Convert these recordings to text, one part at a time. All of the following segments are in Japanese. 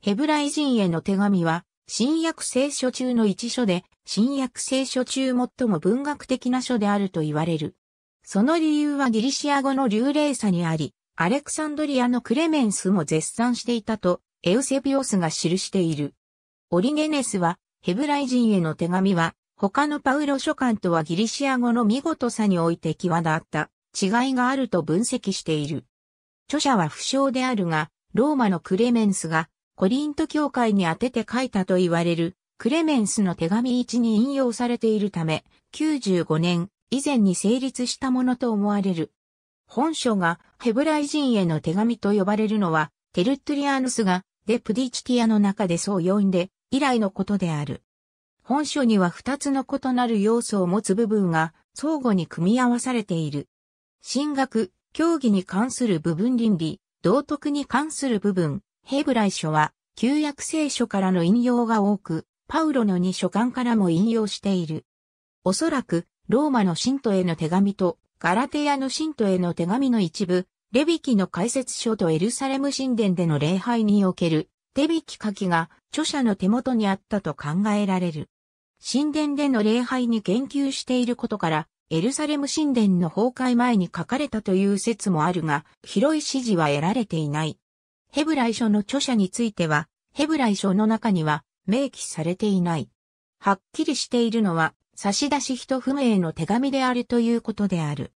ヘブライ人への手紙は、新約聖書中の一書で、新約聖書中最も文学的な書であると言われる。その理由はギリシア語の流麗さにあり、アレクサンドリアのクレメンスも絶賛していたと、エウセビオスが記している。オリゲネスは、ヘブライ人への手紙は、他のパウロ書簡とはギリシア語の見事さにおいて際立った違いがあると分析している。著者は不詳であるが、ローマのクレメンスがコリント教会に宛てて書いたと言われるクレメンスの手紙1に引用されているため、95年以前に成立したものと思われる。本書がヘブライ人への手紙と呼ばれるのは、テルトリアヌスがデプディチティアの中でそう呼んで以来のことである。本書には2つの異なる要素を持つ部分が相互に組み合わされている。神学、教義に関する部分倫理、道徳に関する部分、ヘブライ書は、旧約聖書からの引用が多く、パウロの2書簡からも引用している。おそらく、ローマの信徒への手紙と、ガラテヤの信徒への手紙の一部、レビキの解説書とエルサレム神殿での礼拝における、手引き書きが著者の手元にあったと考えられる。神殿での礼拝に言及していることから、エルサレム神殿の崩壊前に書かれたという説もあるが、広い指示は得られていない。ヘブライ書の著者については、ヘブライ書の中には明記されていない。はっきりしているのは、差出人不明の手紙であるということである。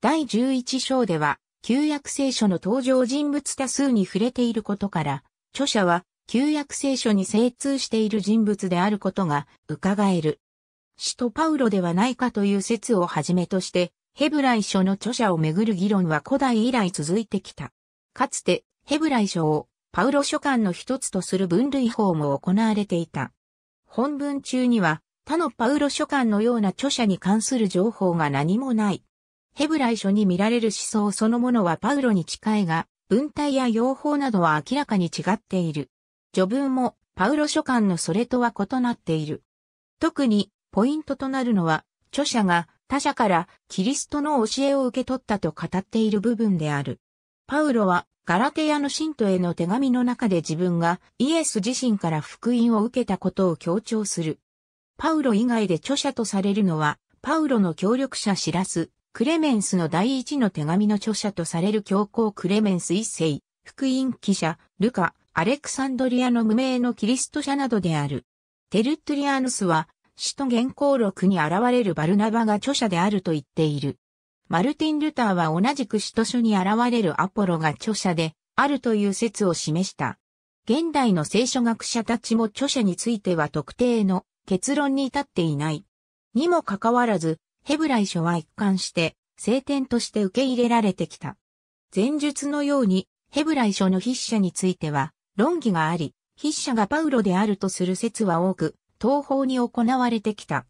第11章では、旧約聖書の登場人物多数に触れていることから、著者は旧約聖書に精通している人物であることが伺える。使徒パウロではないかという説をはじめとして、ヘブライ書の著者をめぐる議論は古代以来続いてきた。かつてヘブライ書をパウロ書簡の一つとする分類法も行われていた。本文中には他のパウロ書簡のような著者に関する情報が何もない。ヘブライ書に見られる思想そのものはパウロに近いが、文体や用法などは明らかに違っている。序文もパウロ書簡のそれとは異なっている。特にポイントとなるのは、著者が他者からキリストの教えを受け取ったと語っている部分である。パウロはガラテヤの信徒への手紙の中で自分がイエス自身から福音を受けたことを強調する。パウロ以外で著者とされるのは、パウロの協力者シラス、クレメンスの第一の手紙の著者とされる教皇クレメンス一世、福音記者、ルカ、アレクサンドリアの無名のキリスト者などである。テルトリアヌスは、使徒原稿録に現れるバルナバが著者であると言っている。マルティン・ルターは同じく使徒書に現れるアポロが著者であるという説を示した。現代の聖書学者たちも著者については特定の結論に至っていない。にもかかわらず、ヘブライ書は一貫して聖典として受け入れられてきた。前述のように、ヘブライ書の筆者については論議があり、筆者がパウロであるとする説は多く、東方に行われてきた。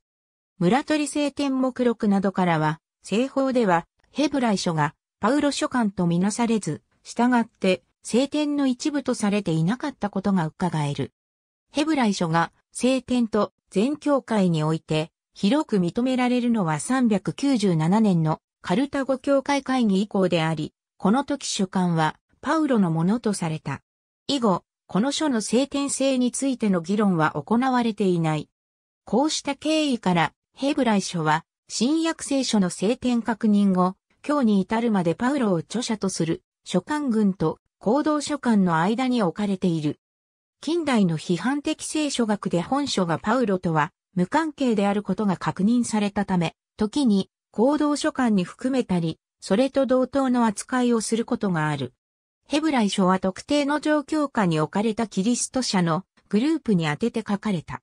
村取聖典目録などからは、西方では、ヘブライ書がパウロ書簡とみなされず、従って、聖典の一部とされていなかったことが伺える。ヘブライ書が聖典と全教会において広く認められるのは397年のカルタゴ教会会議以降であり、この時書簡はパウロのものとされた。以後、この書の聖典性についての議論は行われていない。こうした経緯からヘブライ書は新約聖書の聖典確認後、今日に至るまでパウロを著者とする書簡群と行動書簡の間に置かれている。近代の批判的聖書学で本書がパウロとは無関係であることが確認されたため、時に行動書簡に含めたり、それと同等の扱いをすることがある。ヘブライ書は特定の状況下に置かれたキリスト者のグループに当てて書かれた。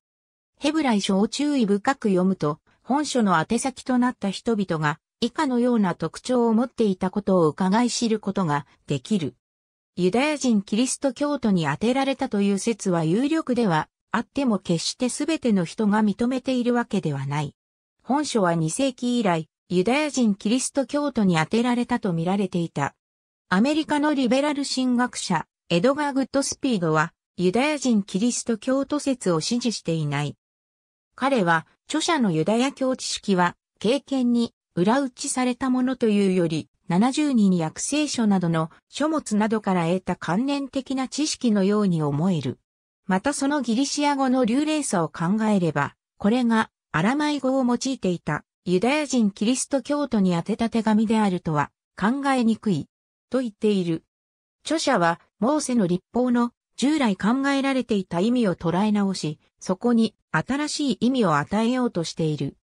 ヘブライ書を注意深く読むと、本書の宛先となった人々が以下のような特徴を持っていたことを伺い知ることができる。ユダヤ人キリスト教徒に当てられたという説は有力ではあっても決して全ての人が認めているわけではない。本書は2世紀以来、ユダヤ人キリスト教徒に当てられたと見られていた。アメリカのリベラル神学者、エドガー・グッドスピードは、ユダヤ人キリスト教徒説を支持していない。彼は、著者のユダヤ教知識は、経験に裏打ちされたものというより、70人に訳聖書などの書物などから得た関連的な知識のように思える。またそのギリシア語の流麗さを考えれば、これがアラマイ語を用いていたユダヤ人キリスト教徒に宛てた手紙であるとは考えにくいと言っている。著者はモーセの立法の従来考えられていた意味を捉え直し、そこに新しい意味を与えようとしている。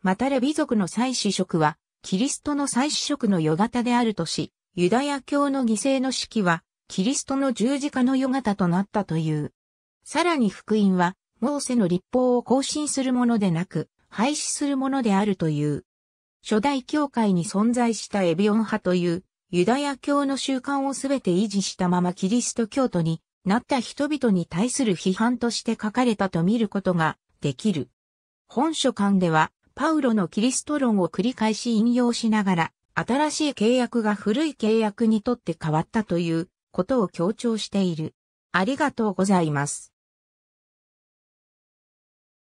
またレビ族の祭祀職は、キリストの祭祀職のガ型であるとし、ユダヤ教の犠牲の式は、キリストの十字架のガ型となったという。さらに福音は、モーセの立法を更新するものでなく、廃止するものであるという。初代教会に存在したエビオン派という、ユダヤ教の習慣をすべて維持したままキリスト教徒になった人々に対する批判として書かれたと見ることができる。本書簡では、パウロのキリスト論を繰り返し引用しながら、新しい契約が古い契約にとって変わったということを強調している。ありがとうございます。